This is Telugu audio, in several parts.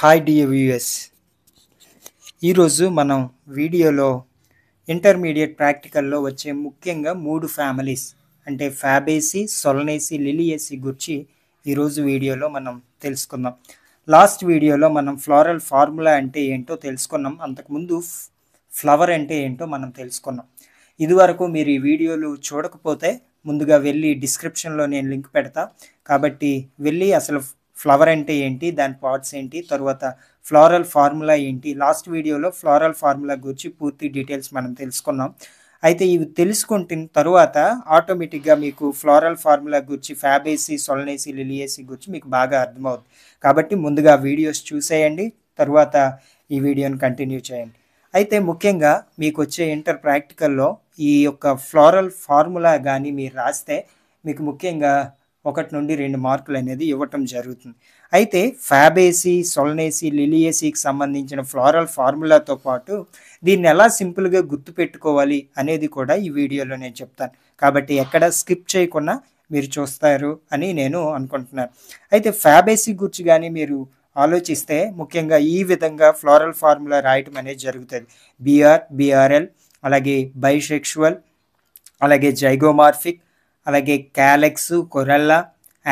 హాయ్ డియర్ వ్యూఎస్ ఈరోజు మనం వీడియోలో ఇంటర్మీడియట్ ప్రాక్టికల్లో వచ్చే ముఖ్యంగా మూడు ఫ్యామిలీస్ అంటే ఫ్యాబేసి సొలనేసి లిలియేసి గురించి ఈరోజు వీడియోలో మనం తెలుసుకుందాం లాస్ట్ వీడియోలో మనం ఫ్లోరల్ ఫార్ములా అంటే ఏంటో తెలుసుకున్నాం అంతకుముందు ఫ్లవర్ అంటే ఏంటో మనం తెలుసుకున్నాం ఇదివరకు మీరు ఈ వీడియోలు చూడకపోతే ముందుగా వెళ్ళి డిస్క్రిప్షన్లో నేను లింక్ పెడతా కాబట్టి వెళ్ళి అసలు ఫ్లవర్ అంటే ఏంటి దాని పార్ట్స్ ఏంటి తర్వాత ఫ్లోరల్ ఫార్ములా ఏంటి లాస్ట్ వీడియోలో ఫ్లోరల్ ఫార్ములా గురించి పూర్తి డీటెయిల్స్ మనం తెలుసుకున్నాం అయితే ఇవి తెలుసుకుంటున్న తరువాత ఆటోమేటిక్గా మీకు ఫ్లోరల్ ఫార్ములా గురించి ఫ్యాబేసి సొలనేసి లిలియేసి గురించి మీకు బాగా అర్థమవుతుంది కాబట్టి ముందుగా వీడియోస్ చూసేయండి తర్వాత ఈ వీడియోని కంటిన్యూ చేయండి అయితే ముఖ్యంగా మీకు వచ్చే ఇంటర్ ప్రాక్టికల్లో ఈ యొక్క ఫ్లోరల్ ఫార్ములా కానీ మీరు రాస్తే మీకు ముఖ్యంగా ఒకటి నుండి రెండు మార్కులు అనేది ఇవ్వటం జరుగుతుంది అయితే ఫ్యాబేసి సొల్నేసీ లిలియేసికి సంబంధించిన ఫ్లోరల్ ఫార్ములాతో పాటు దీన్ని ఎలా సింపుల్గా గుర్తుపెట్టుకోవాలి అనేది కూడా ఈ వీడియోలో నేను చెప్తాను కాబట్టి ఎక్కడ స్కిప్ చేయకుండా మీరు చూస్తారు అని నేను అనుకుంటున్నాను అయితే ఫ్యాబేసి గురించి కానీ మీరు ఆలోచిస్తే ముఖ్యంగా ఈ విధంగా ఫ్లోరల్ ఫార్ములా రాయటం అనేది జరుగుతుంది బీఆర్ బీఆర్ఎల్ అలాగే బైసెక్షువల్ అలాగే జైగోమార్ఫిక్ అలాగే క్యాలెక్స్ కొరల్లా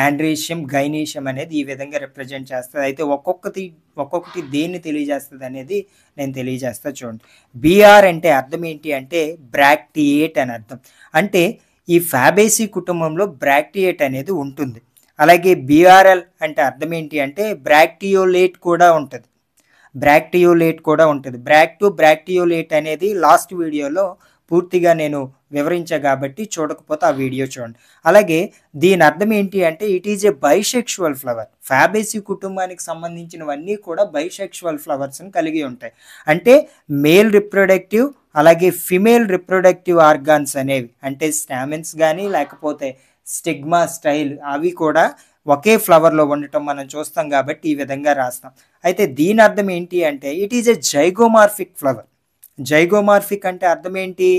ఆండ్రీషియం గైనీషియం అనేది ఈ విధంగా రిప్రజెంట్ చేస్తుంది అయితే ఒక్కొక్కటి ఒక్కొక్కటి దేన్ని తెలియజేస్తుంది అనేది నేను తెలియజేస్తా చూడండి బీఆర్ అంటే అర్థం ఏంటి అంటే బ్రాక్టియేట్ అని అర్థం అంటే ఈ ఫ్యాబేసీ కుటుంబంలో బ్రాక్టియేట్ అనేది ఉంటుంది అలాగే బీఆర్ఎల్ అంటే అర్థం ఏంటి అంటే బ్రాక్టియోలేట్ కూడా ఉంటుంది బ్రాక్టియోలేట్ కూడా ఉంటుంది బ్రాక్టు బ్రాక్టియోలేట్ అనేది లాస్ట్ వీడియోలో పూర్తిగా నేను వివరించా కాబట్టి చూడకపోతే ఆ వీడియో చూడండి అలాగే దీని అర్థం ఏంటి అంటే it is a bisexual flower fabaceae కుటుంబానికి సంబంధించినవన్నీ కూడా బైసెక్షువల్ ఫ్లవర్స్ని కలిగి ఉంటాయి అంటే మేల్ రిప్రొడక్టివ్ అలాగే ఫిమేల్ రిప్రొడక్టివ్ ఆర్గాన్స్ అనేవి అంటే స్టామిన్స్ కానీ లేకపోతే స్టిగ్మా స్టైల్ అవి కూడా ఒకే ఫ్లవర్లో ఉండటం మనం చూస్తాం కాబట్టి ఈ విధంగా రాస్తాం అయితే దీని అర్థం ఏంటి అంటే it is a zygomorphic flower zygomorphic అంటే అర్థం ఏంటి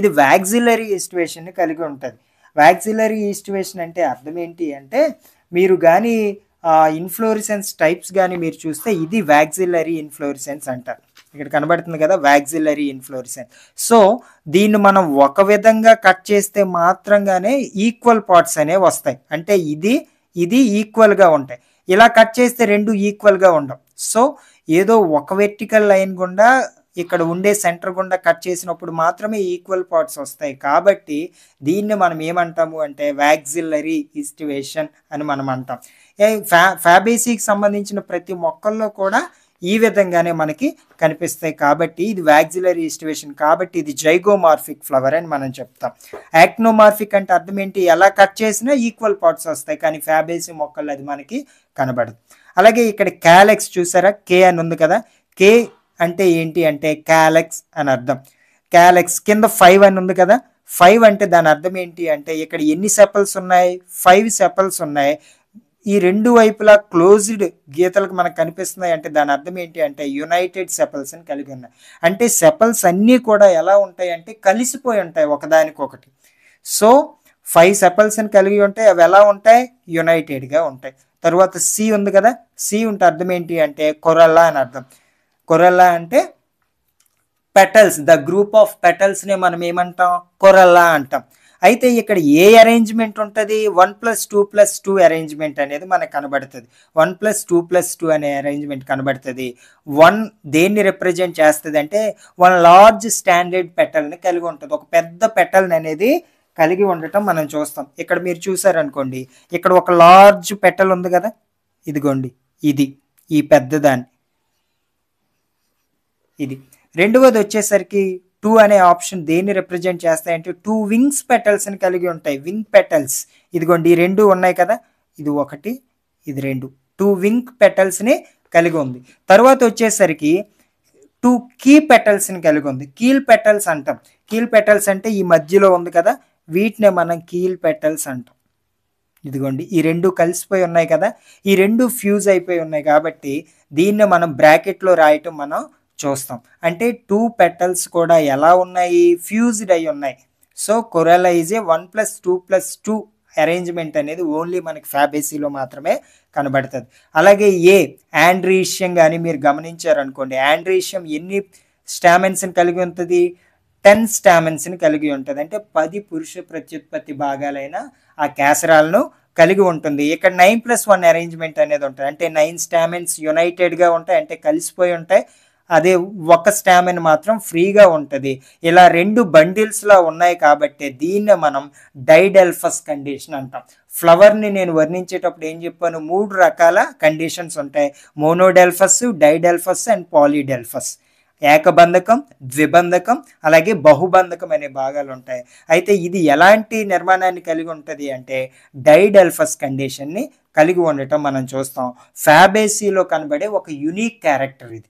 ఇది వ్యాక్సిలరీ ఈస్టివేషన్ కలిగి ఉంటుంది వ్యాక్సిలరీ ఈస్టివేషన్ అంటే అర్థం ఏంటి అంటే మీరు కానీ ఇన్ఫ్లోరిసెన్స్ టైప్స్ కానీ మీరు చూస్తే ఇది వ్యాక్సిలరీ ఇన్ఫ్లోరిసెన్స్ అంటారు ఇక్కడ కనబడుతుంది కదా వ్యాక్సిలరీ ఇన్ఫ్లోరిసెన్స్ సో దీన్ని మనం ఒక విధంగా కట్ చేస్తే మాత్రంగానే ఈక్వల్ పార్ట్స్ అనేవి వస్తాయి అంటే ఇది ఇది ఈక్వల్గా ఉంటాయి ఇలా కట్ చేస్తే రెండు ఈక్వల్గా ఉండవు సో ఏదో ఒక వెర్టికల్ లైన్ గుండా ఇక్కడ ఉండే సెంటర్ గుండా కట్ చేసినప్పుడు మాత్రమే ఈక్వల్ పార్ట్స్ వస్తాయి కాబట్టి దీన్ని మనం ఏమంటాము అంటే వ్యాక్సిల్లరీ ఇస్టివేషన్ అని మనం అంటాం ఫ్యా ఫ్యాబేసీకి సంబంధించిన ప్రతి మొక్కల్లో కూడా ఈ విధంగానే మనకి కనిపిస్తాయి కాబట్టి ఇది వ్యాక్సిలరీ ఇస్టివేషన్ కాబట్టి ఇది జైగోమార్ఫిక్ ఫ్లవర్ అని మనం చెప్తాం యాక్నోమార్ఫిక్ అంటే అర్థం ఏంటి ఎలా కట్ చేసినా ఈక్వల్ పార్ట్స్ వస్తాయి కానీ ఫ్యాబేసి మొక్కలు అది మనకి కనబడదు అలాగే ఇక్కడ క్యాలెక్స్ చూసారా కే అని ఉంది కదా కే అంటే ఏంటి అంటే క్యాలెక్స్ అని అర్థం క్యాలెక్స్ కింద ఫైవ్ అని ఉంది కదా ఫైవ్ అంటే దాని అర్థం ఏంటి అంటే ఇక్కడ ఎన్ని సెపల్స్ ఉన్నాయి ఫైవ్ సెపల్స్ ఉన్నాయి ఈ రెండు వైపులా క్లోజ్డ్ గీతలకు మనకు కనిపిస్తున్నాయి అంటే దాని అర్థం ఏంటి అంటే యునైటెడ్ సెపల్స్ అని కలిగి ఉన్నాయి అంటే సెపల్స్ అన్నీ కూడా ఎలా ఉంటాయి అంటే కలిసిపోయి ఉంటాయి ఒకదానికొకటి సో ఫైవ్ సెపల్స్ అని కలిగి ఉంటాయి అవి ఎలా ఉంటాయి యునైటెడ్గా ఉంటాయి తర్వాత సి ఉంది కదా సి ఉంటే అర్థం ఏంటి అంటే కొరల్లా అని అర్థం కొరల్లా అంటే పెటల్స్ ద గ్రూప్ ఆఫ్ పెటల్స్ని మనం ఏమంటాం కొరల్లా అంటాం అయితే ఇక్కడ ఏ అరేంజ్మెంట్ ఉంటుంది one plus two plus two arrangement అనేది మనకు కనబడుతుంది one plus two plus two అనే అరేంజ్మెంట్ కనబడుతుంది వన్ దేన్ని రిప్రజెంట్ చేస్తుంది అంటే వన్ లార్జ్ స్టాండర్డ్ పెటల్ని కలిగి ఉంటుంది ఒక పెద్ద పెటల్ని అనేది కలిగి ఉండటం మనం చూస్తాం ఇక్కడ మీరు చూసారనుకోండి ఇక్కడ ఒక లార్జ్ పెటల్ ఉంది కదా ఇదిగోండి ఇది ఈ పెద్దదాన్ని ఇది రెండవది వచ్చేసరికి టూ అనే ఆప్షన్ దేన్ని రిప్రజెంట్ చేస్తాయంటే టూ వింగ్స్ పెటల్స్ని కలిగి ఉంటాయి వింగ్ పెటల్స్ ఇదిగోండి ఈ రెండు ఉన్నాయి కదా ఇది ఒకటి ఇది రెండు టూ వింగ్ పెటల్స్ని కలిగి ఉంది తర్వాత వచ్చేసరికి టూ కీ పెటల్స్ని కలిగి ఉంది కీల్ పెటల్స్ అంటాం కీల్ పెటల్స్ అంటే ఈ మధ్యలో ఉంది కదా వీటినే మనం కీల్ పెటల్స్ అంటాం ఇదిగోండి ఈ రెండు కలిసిపోయి ఉన్నాయి కదా ఈ రెండు ఫ్యూజ్ అయిపోయి ఉన్నాయి కాబట్టి దీన్ని మనం బ్రాకెట్లో రాయటం మనం చూస్తాం అంటే టూ పెటల్స్ కూడా ఎలా ఉన్నాయి ఫ్యూజ్డ్ అయి ఉన్నాయి so corolla is a one plus two plus two arrangement అనేది ఓన్లీ మనకి ఫ్యాబేసీలో మాత్రమే కనబడుతుంది అలాగే ఏ యాండ్రీషియం కానీ మీరు గమనించారనుకోండి యాండ్రీషియం ఎన్ని స్టామెన్స్ని కలిగి ఉంటుంది టెన్ స్టామెన్స్ని కలిగి ఉంటుంది అంటే పది పురుష ప్రత్యుత్పత్తి భాగాలైన ఆ క్యాసరాలను కలిగి ఉంటుంది ఇక్కడ నైన్ ప్లస్ వన్ అరేంజ్మెంట్ అనేది ఉంటుంది అంటే నైన్ స్టామెన్స్ యునైటెడ్గా ఉంటాయి అంటే కలిసిపోయి ఉంటాయి అదే ఒక స్టామిన్ మాత్రం ఫ్రీగా ఉంటుంది ఇలా రెండు బండిల్స్లా ఉన్నాయి కాబట్టి దీన్ని మనం డైడెల్ఫస్ కండిషన్ అంటాం ఫ్లవర్ని నేను వర్ణించేటప్పుడు ఏం చెప్పాను మూడు రకాల కండిషన్స్ ఉంటాయి మోనోడెల్ఫస్ డైడెల్ఫస్ అండ్ పాలీడెల్ఫస్ ఏకబంధకం ద్విబంధకం అలాగే బహుబంధకం అనే భాగాలు ఉంటాయి అయితే ఇది ఎలాంటి నిర్మాణాన్ని కలిగి ఉంటుంది అంటే డైడెల్ఫస్ కండిషన్ని కలిగి ఉండటం మనం చూస్తాం ఫ్యాబేసీలో కనబడే ఒక యునీక్ క్యారెక్టర్ ఇది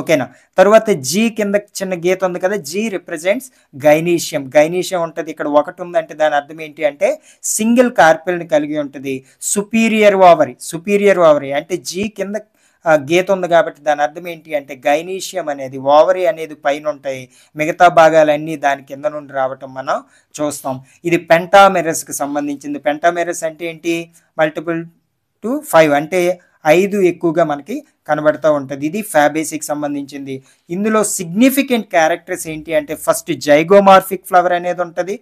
ఓకేనా తర్వాత జీ కింద చిన్న గీత ఉంది కదా జీ రిప్రజెంట్స్ గైనీషియం గైనీషియం ఉంటుంది ఇక్కడ ఒకటి ఉందంటే దాని అర్థం ఏంటి అంటే సింగిల్ కార్పిల్ని కలిగి ఉంటుంది సుపీరియర్ ఓవరి సుపీరియర్ ఓవరీ అంటే జీ కింద గీత ఉంది కాబట్టి దాని అర్థం ఏంటి అంటే గైనీషియం అనేది ఓవరీ అనేది పైన ఉంటాయి మిగతా భాగాలన్నీ దాని కింద నుండి రావటం మనం చూస్తాం ఇది పెంటామెరస్కి సంబంధించింది పెంటామెరస్ అంటే ఏంటి మల్టిపుల్ టు ఫైవ్ అంటే ఐదు ఎక్కువగా మనకి కనబడుతూ ఉంటుంది ఇది ఫ్యాబేసిక్ సంబంధించింది ఇందులో సిగ్నిఫికెంట్ క్యారెక్టర్స్ ఏంటి అంటే ఫస్ట్ జైగోమార్ఫిక్ ఫ్లవర్ అనేది ఉంటుంది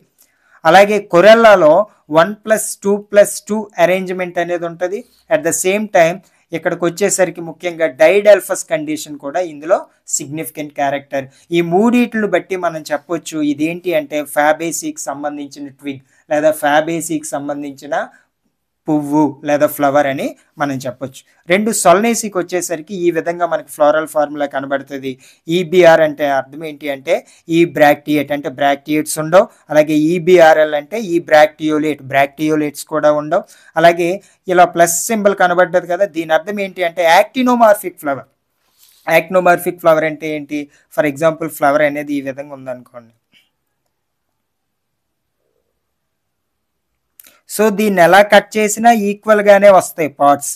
అలాగే కొరెల్లాలో one plus two plus two arrangement అనేది ఉంటుంది అట్ ద సేమ్ టైం ఇక్కడికి వచ్చేసరికి ముఖ్యంగా డైడల్ఫస్ కండిషన్ కూడా ఇందులో సిగ్నిఫికెంట్ క్యారెక్టర్ ఈ మూడిటిని బట్టి మనం చెప్పొచ్చు ఇదేంటి అంటే ఫ్యాబేసిక్ సంబంధించిన ట్విగ్ లేదా ఫ్యాబేసిక్ సంబంధించిన పువ్వు లేదా ఫ్లవర్ అని మనం చెప్పొచ్చు రెండు సొల్నేసీకి వచ్చేసరికి ఈ విధంగా మనకి ఫ్లోరల్ ఫార్ములా కనబడుతుంది ఈబీఆర్ e అంటే అర్థం ఏంటి అంటే ఈ బ్రాక్టియేట్ అంటే బ్రాక్టియేట్స్ ఉండవు అలాగే ఈబీఆర్ఎల్ e అంటే ఈ బ్రాక్టియోలేట్ బ్రాక్టియోలేట్స్ కూడా ఉండవు అలాగే ఇలా ప్లస్ సింబల్ కనబడ్డది కదా దీని అర్థం ఏంటి అంటే యాక్టినోమార్ఫిక్ ఫ్లవర్ యాక్నోమార్ఫిక్ ఫ్లవర్ అంటే ఏంటి ఫర్ ఎగ్జాంపుల్ ఫ్లవర్ అనేది ఈ విధంగా ఉందనుకోండి సో దీన్ని ఎలా కట్ చేసినా ఈక్వల్గానే వస్తాయి పార్ట్స్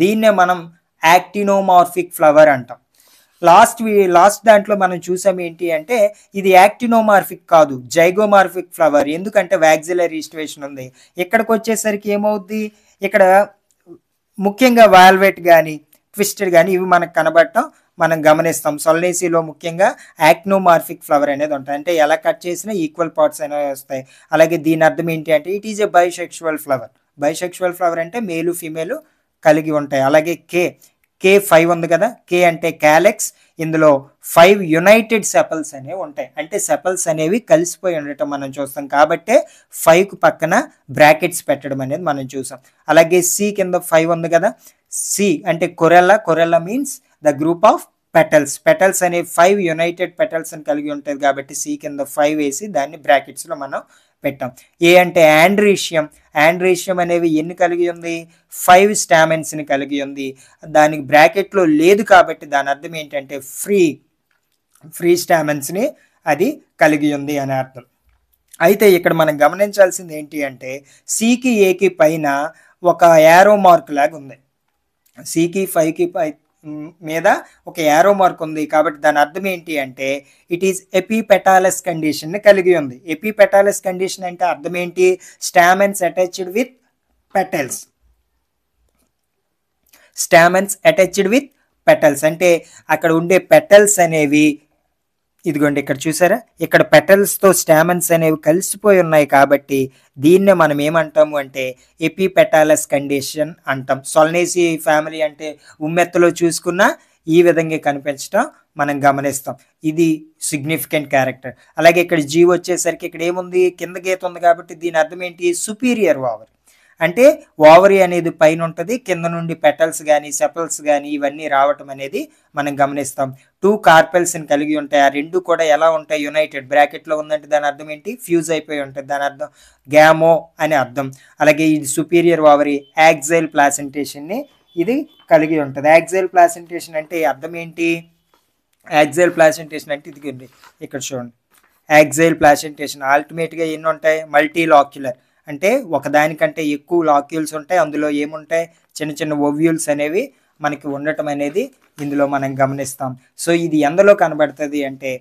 దీన్నే మనం యాక్టినోమార్ఫిక్ ఫ్లవర్ అంటాం లాస్ట్ లాస్ట్ దాంట్లో మనం చూసాం ఏంటి అంటే ఇది యాక్టినోమార్ఫిక్ కాదు జైగోమార్ఫిక్ ఫ్లవర్ ఎందుకంటే వ్యాక్సిలరీ రిజిస్ట్రేషన్ ఉంది ఇక్కడికి వచ్చేసరికి ఏమవుద్ది ఇక్కడ ముఖ్యంగా వాల్వెట్ కానీ ట్విస్టెడ్ కానీ ఇవి మనకు కనబడటం మనం గమనిస్తాం సొల్నేసీలో ముఖ్యంగా యాక్నోమార్ఫిక్ ఫ్లవర్ అనేది ఉంటుంది అంటే ఎలా కట్ చేసినా ఈక్వల్ పార్ట్స్ అనేవి వస్తాయి అలాగే దీని అర్థం ఏంటి అంటే it is a bisexual flower bisexual flower అంటే మేలు ఫీమేలు కలిగి ఉంటాయి అలాగే కే కే ఫైవ్ ఉంది కదా కే అంటే క్యాలెక్స్ ఇందులో ఫైవ్ యునైటెడ్ సెపల్స్ అనేవి ఉంటాయి అంటే సెపల్స్ అనేవి కలిసిపోయి ఉండటం మనం చూస్తాం కాబట్టే ఫైవ్కు పక్కన బ్రాకెట్స్ పెట్టడం అనేది మనం చూసాం అలాగే సి కింద ఫైవ్ ఉంది కదా సి అంటే corolla corolla means the group of petals petals అనే ఫైవ్ యునైటెడ్ పెటల్స్ అని కలిగి ఉంటుంది కాబట్టి సి కింద ఫైవ్ వేసి దాన్ని బ్రాకెట్స్లో మనం పెట్టాం ఏ అంటే యాండ్రీషియం యాండ్రీషియం అనేవి ఎన్ని కలిగి ఉంది ఫైవ్ స్టామెన్స్ని కలిగి ఉంది దానికి బ్రాకెట్లో లేదు కాబట్టి దాని అర్థం ఏంటంటే ఫ్రీ ఫ్రీ స్టామెన్స్ని అది కలిగి ఉంది అనే అర్థం అయితే ఇక్కడ మనం గమనించాల్సింది ఏంటి అంటే సికి ఏకి పైన ఒక యారో మార్క్ లాగా ఉంది సికి ఫైవ్కి మీద ఒక యారో మార్క్ ఉంది కాబట్టి దాని అర్థం ఏంటి అంటే ఇట్ ఈస్ ఎపిపెటాలస్ కండిషన్ని కలిగి ఉంది ఎపిపెటాలస్ కండిషన్ అంటే అర్థం ఏంటి stamens attached with petals stamens attached with petals అంటే అక్కడ ఉండే పెటల్స్ అనేవి ఇదిగోండి ఇక్కడ చూసారా ఇక్కడ పెటల్స్తో స్టామన్స్ అనేవి కలిసిపోయి ఉన్నాయి కాబట్టి దీన్నే మనం ఏమంటాము అంటే ఎపిపెటాలస్ కండిషన్ అంటాం సొల్నేసీ ఫ్యామిలీ అంటే ఉమ్మెత్తలో చూసుకున్నా ఈ విధంగా కనిపించడం మనం గమనిస్తాం ఇది సిగ్నిఫికెంట్ క్యారెక్టర్ అలాగే ఇక్కడ జీ వచ్చేసరికి ఇక్కడ ఏముంది కింద గీత ఉంది కాబట్టి దీని అర్థం ఏంటి సుపీరియర్ వావర్ అంటే ఓవరీ అనేది పైన ఉంటుంది కింద నుండి పెటల్స్ కానీ సెపల్స్ కానీ ఇవన్నీ రావటం అనేది మనం గమనిస్తాం టూ కార్పెల్స్ని కలిగి ఉంటాయి ఆ రెండు కూడా ఎలా ఉంటాయి యునైటెడ్ బ్రాకెట్లో ఉందంటే దాని అర్థం ఏంటి ఫ్యూజ్ అయిపోయి ఉంటుంది దాని అర్థం గ్యామో అని అర్థం అలాగే ఇది సుపీరియర్ ఓవరీ యాక్జైల్ ప్లాసెంటేషన్ని ఇది కలిగి ఉంటుంది యాక్జైల్ ప్లాసెంటేషన్ అంటే అర్థం ఏంటి యాక్జైల్ ప్లాసెంటేషన్ అంటే ఇది ఇక్కడ చూడండి యాక్జైల్ ప్లాసెంటేషన్ అల్టిమేట్గా ఎన్ని ఉంటాయి మల్టీ లాక్యులర్ అంటే ఒకదానికంటే ఎక్కువ లాక్యూల్స్ ఉంటాయి అందులో ఏముంటాయి చిన్న చిన్న ఓవ్యూల్స్ అనేవి మనకి ఉండటం అనేది ఇందులో మనం గమనిస్తాం సో ఇది ఎందులో కనబడుతుంది అంటే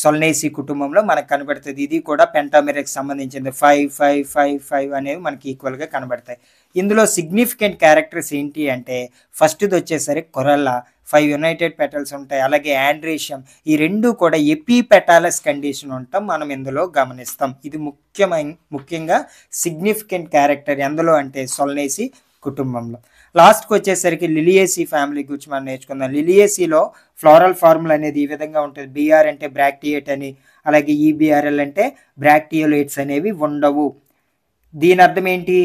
సొల్నేసి కుటుంబంలో మనకు కనబడుతుంది ఇది కూడా పెంటామెరిక్ సంబంధించింది ఫైవ్ ఫైవ్ ఫైవ్ ఫైవ్ అనేవి మనకి ఈక్వల్గా కనబడతాయి ఇందులో సిగ్నిఫికెంట్ క్యారెక్టర్స్ ఏంటి అంటే ఫస్ట్ది వచ్చేసరికి కొరల్లా ఫైవ్ యునైటెడ్ పెటల్స్ ఉంటాయి అలాగే యాండ్రేషియం ఈ రెండు కూడా ఎపీ పెటాలస్ కండిషన్ ఉంటాం మనం ఇందులో గమనిస్తాం ఇది ముఖ్యమైన ముఖ్యంగా సిగ్నిఫికెంట్ క్యారెక్టర్ ఎందులో అంటే సొల్నేసి కుటుంబంలో లాస్ట్కి వచ్చేసరికి లిలియేసీ ఫ్యామిలీ గురించి మనం నేర్చుకుందాం లిలియేసీలో ఫ్లోరల్ ఫార్ములా అనేది ఈ విధంగా ఉంటుంది బీఆర్ అంటే బ్రాక్టియేట్ అని అలాగే ఈబీఆర్ఎల్ e అంటే బ్రాక్టియోలేట్స్ అనేవి ఉండవు దీని అర్థం ఏంటి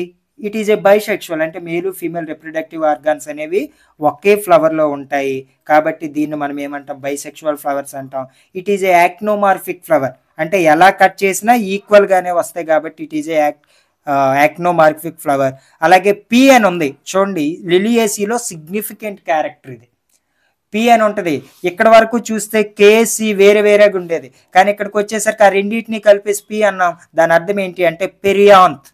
ఇట్ ఈజ్ ఏ బైసెక్షువల్ అంటే మేలు ఫీమేల్ రిప్రొడక్టివ్ ఆర్గాన్స్ అనేవి ఒకే ఫ్లవర్లో ఉంటాయి కాబట్టి దీన్ని మనం ఏమంటాం బైసెక్షువల్ ఫ్లవర్స్ అంటాం it is a actinomorphic flower అంటే ఎలా కట్ చేసినా ఈక్వల్గానే వస్తాయి కాబట్టి ఇట్ ఈజ్ ఏ యాక్ యాక్నోమార్ఫిక్ ఫ్లవర్ అలాగే పీ అని ఉంది చూడండి లిలియేసీలో సిగ్నిఫికెంట్ క్యారెక్టర్ ఇది పి అని ఉంటుంది ఇక్కడ వరకు చూస్తే కేసీ వేరే వేరేగా ఉండేది కానీ ఇక్కడికి వచ్చేసరికి ఆ రెండింటిని కలిపేసి పి అన్నాం దాని అర్థం ఏంటి అంటే perianth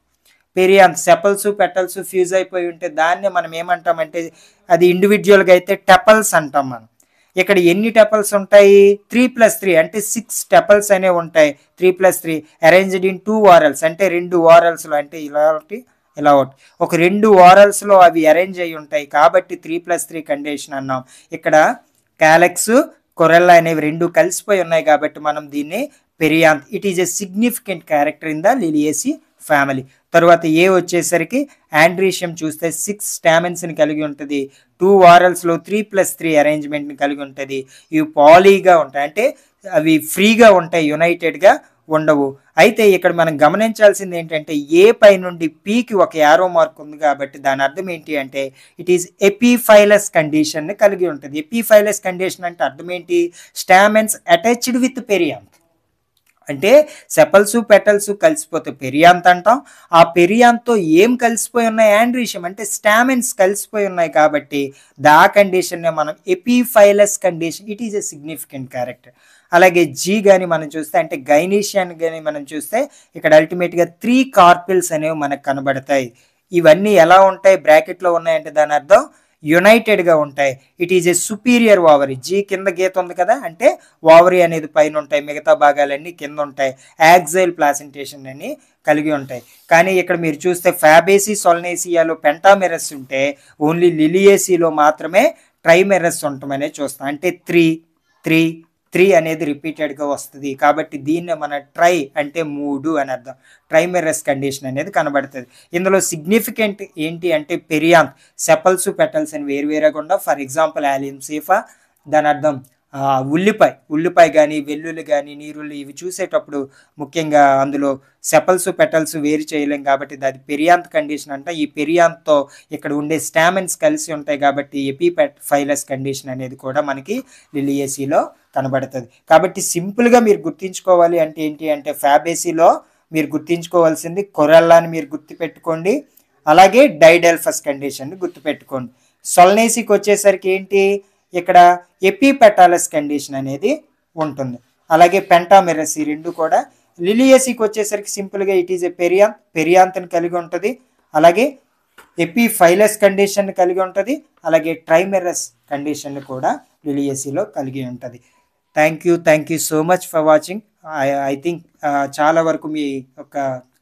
perianth sepals petals fuse అయిపోయి ఉంటే దాన్ని మనం ఏమంటామంటే అది ఇండివిజువల్గా అయితే టెపల్స్ అంటాం మనం ఇక్కడ ఎన్ని టెపల్స్ ఉంటాయి త్రీ ప్లస్ త్రీ అంటే సిక్స్ టెపల్స్ అనేవి ఉంటాయి three plus three arranged in two whorls అంటే రెండు ఓరల్స్లో అంటే ఇలా ఒకటి ఇలా ఒకటి ఒక రెండు ఓరల్స్లో అవి అరేంజ్ అయి ఉంటాయి కాబట్టి త్రీ ప్లస్ త్రీ కండిషన్ అన్నాం ఇక్కడ క్యాలెక్స్ కొరెల్లా అనేవి రెండు కలిసిపోయి ఉన్నాయి కాబట్టి మనం దీన్ని perianth it is a significant character in the liliaceae family తర్వాత ఏ వచ్చేసరికి యాండ్రీషియం చూస్తే సిక్స్ స్టామిన్స్ని కలిగి ఉంటుంది టూ వారల్స్లో త్రీ ప్లస్ త్రీ అరేంజ్మెంట్ని కలిగి ఉంటుంది ఇవి పాలీగా ఉంటాయి అంటే అవి ఫ్రీగా ఉంటాయి యునైటెడ్గా ఉండవు అయితే ఇక్కడ మనం గమనించాల్సింది ఏంటంటే ఏ పై నుండి పీకి ఒక యారో మార్క్ ఉంది కాబట్టి దాని అర్థం ఏంటి అంటే ఇట్ ఈస్ ఎపిఫైలస్ కండిషన్ని కలిగి ఉంటుంది ఎపిఫైలస్ కండిషన్ అంటే అర్థం ఏంటి స్టామెన్స్ అటాచ్డ్ విత్ పెరియామ్ అంటే సెపల్సు పెటల్స్ కలిసిపోతే పెరియాంత్ అంటాం ఆ పెరియాంత్తో ఏం కలిసిపోయి ఉన్నాయి యాండ్రీషియం అంటే స్టామిన్స్ కలిసిపోయి ఉన్నాయి కాబట్టి దా కండిషన్నే మనం epiphyllous condition it is a significant character అలాగే జీ కానీ మనం చూస్తే అంటే గైనీషియాన్ కానీ మనం చూస్తే ఇక్కడ అల్టిమేట్గా త్రీ కార్పిల్స్ అనేవి మనకు కనబడతాయి ఇవన్నీ ఎలా ఉంటాయి బ్రాకెట్లో ఉన్నాయంటే దాని అర్థం యునైటెడ్గా ఉంటాయి it is a superior ovary G కింద గీత ఉంది కదా అంటే ఓవరీ అనేది పైన ఉంటాయి మిగతా భాగాలన్నీ కింద ఉంటాయి యాక్సైల్ ప్లాసెంటేషన్ అని కలిగి ఉంటాయి కానీ ఇక్కడ మీరు చూస్తే ఫ్యాబేసీ సొల్నేసియాలో పెంటామెరస్ ఉంటే ఓన్లీ లిలియేసీలో మాత్రమే ట్రైమెరస్ ఉంటామనే చూస్తాం అంటే త్రీ త్రీ త్రీ అనేది రిపీటెడ్గా వస్తుంది కాబట్టి దీన్ని మన ట్రై అంటే మూడు అని అర్థం ట్రైమెరస్ కండిషన్ అనేది కనబడుతుంది ఇందులో సిగ్నిఫికెంట్ ఏంటి అంటే పెరియాంత్ సెపల్స్ పెటల్స్ అని వేరువేరుగా ఉండవు ఫర్ ఎగ్జాంపుల్ యాలియం సీఫా దాని అర్థం ఉల్లిపాయ ఉల్లిపాయ కానీ వెల్లుల్లి కానీ నీరుల్లి ఇవి చూసేటప్పుడు ముఖ్యంగా అందులో సెపల్స్ పెటల్స్ వేరు చేయలేం కాబట్టి దాని పెరియాంత్ కండిషన్ అంట ఈ పెరియాంత్తో ఇక్కడ ఉండే స్టామిన్స్ కలిసి ఉంటాయి కాబట్టి ఎపిపెట్ ఫైలస్ కండిషన్ అనేది కూడా మనకి లిలియేసీలో కనబడుతుంది కాబట్టి సింపుల్గా మీరు గుర్తించుకోవాలి అంటే ఏంటి అంటే ఫ్యాబేసీలో మీరు గుర్తించుకోవాల్సింది కొరల్లాని మీరు గుర్తుపెట్టుకోండి అలాగే డైడెల్ఫస్ కండిషన్ గుర్తుపెట్టుకోండి సొల్నేసీకి వచ్చేసరికి ఏంటి ఇక్కడ ఎపిపెటాలస్ కండిషన్ అనేది ఉంటుంది అలాగే పెంటామెరస్ ఈ రెండు కూడా లిలియసీకి వచ్చేసరికి సింపుల్గా ఇట్ ఈజ్ ఎ పెరియాంత్ పెరియాంత్ని కలిగి ఉంటుంది అలాగే ఎపిఫైలస్ కండిషన్ కలిగి ఉంటుంది అలాగే ట్రైమెరస్ కండిషన్ కూడా లిలియసీలో కలిగి ఉంటుంది thank you thank you so much for watching I think uh, చాలా వరకు మీ యొక్క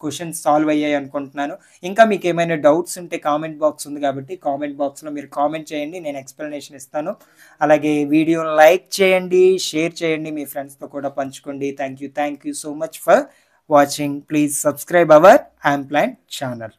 క్వశ్చన్స్ సాల్వ్ అయ్యాయి అనుకుంటున్నాను ఇంకా మీకు ఏమైనా డౌట్స్ ఉంటే కామెంట్ బాక్స్ ఉంది కాబట్టి కామెంట్ బాక్స్లో మీరు కామెంట్ చేయండి నేను ఎక్స్ప్లెనేషన్ ఇస్తాను అలాగే వీడియోని లైక్ చేయండి షేర్ చేయండి మీ ఫ్రెండ్స్తో కూడా పంచుకోండి thank you thank you so much for watching please subscribe our యాంప్లాన్ ఛానల్